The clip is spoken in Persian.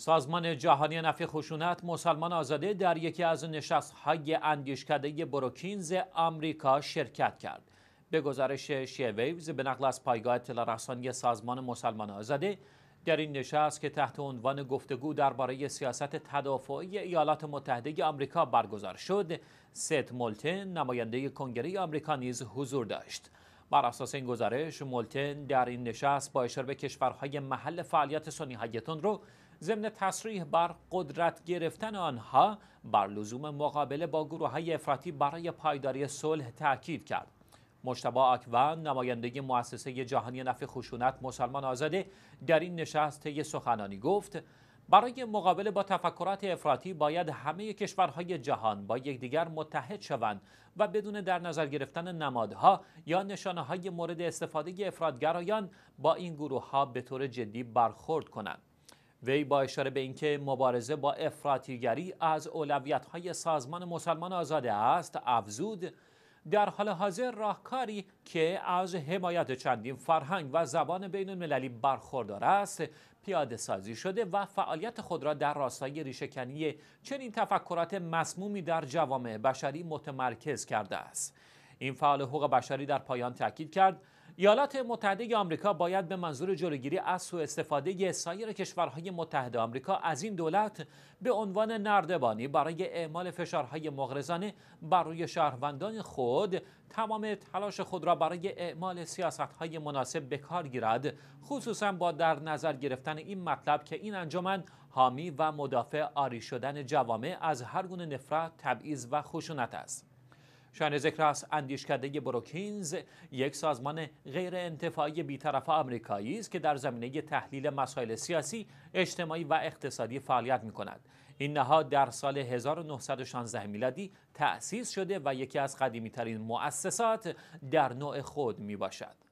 سازمان جهانی نفی خشونت مسلمان آزاده در یکی از نشست نشستهای اندیشکده بروکینز آمریکا شرکت کرد. به گزارش شی ویوز به نقل از پایگاه اطلاع سازمان مسلمان آزاده در این نشست که تحت عنوان گفتگو درباره سیاست تدافعی ایالات متحده آمریکا برگزار شد، ست مولتن نماینده کنگره آمریکا نیز حضور داشت. بر اساس این گزارش مولتن در این نشست با اشاره به کشورهای محل فعالیت سنی هایتون رو ضمن تصریح بر قدرت گرفتن آنها بر لزوم مقابله با گروه های افراطی برای پایداری صلح تاکید کرد مشتبا اکوان نماینده مؤسسه جهانی نفع خشونت مسلمان آزاده در این نشست طی سخنانی گفت برای مقابله با تفکرات افراطی باید همه کشورهای جهان با یکدیگر متحد شوند و بدون در نظر گرفتن نمادها یا نشانه های مورد استفاده افرادگرایان با این گروه ها به طور جدی برخورد کنند. وی با اشاره به اینکه مبارزه با افراطیگری از اولویت های سازمان مسلمان آزاده است افزود در حال حاضر راهکاری که از حمایت چندین فرهنگ و زبان بین المللی برخوردار است پیاده سازی شده و فعالیت خود را در راستای ریشهکنی چنین تفکرات مسمومی در جوامع بشری متمرکز کرده است این فعال حقوق بشری در پایان تاکید کرد ایالات متحده آمریکا باید به منظور جلوگیری از سوء استفاده سایر کشورهای متحده آمریکا از این دولت به عنوان نردبانی برای اعمال فشارهای مغرضانه بر روی شهروندان خود تمام تلاش خود را برای اعمال سیاستهای مناسب به کار گیرد خصوصا با در نظر گرفتن این مطلب که این انجمن حامی و مدافع آری شدن جوامع از هر گونه نفرت، تبعیض و خشونت است. شان ذکر است اندیشکده بروکینز یک سازمان غیر انتفاعی بیطرف آمریکایی است که در زمینه تحلیل مسائل سیاسی، اجتماعی و اقتصادی فعالیت می کند. این نهاد در سال 1916 میلادی تأسیس شده و یکی از قدیمی ترین مؤسسات در نوع خود می باشد.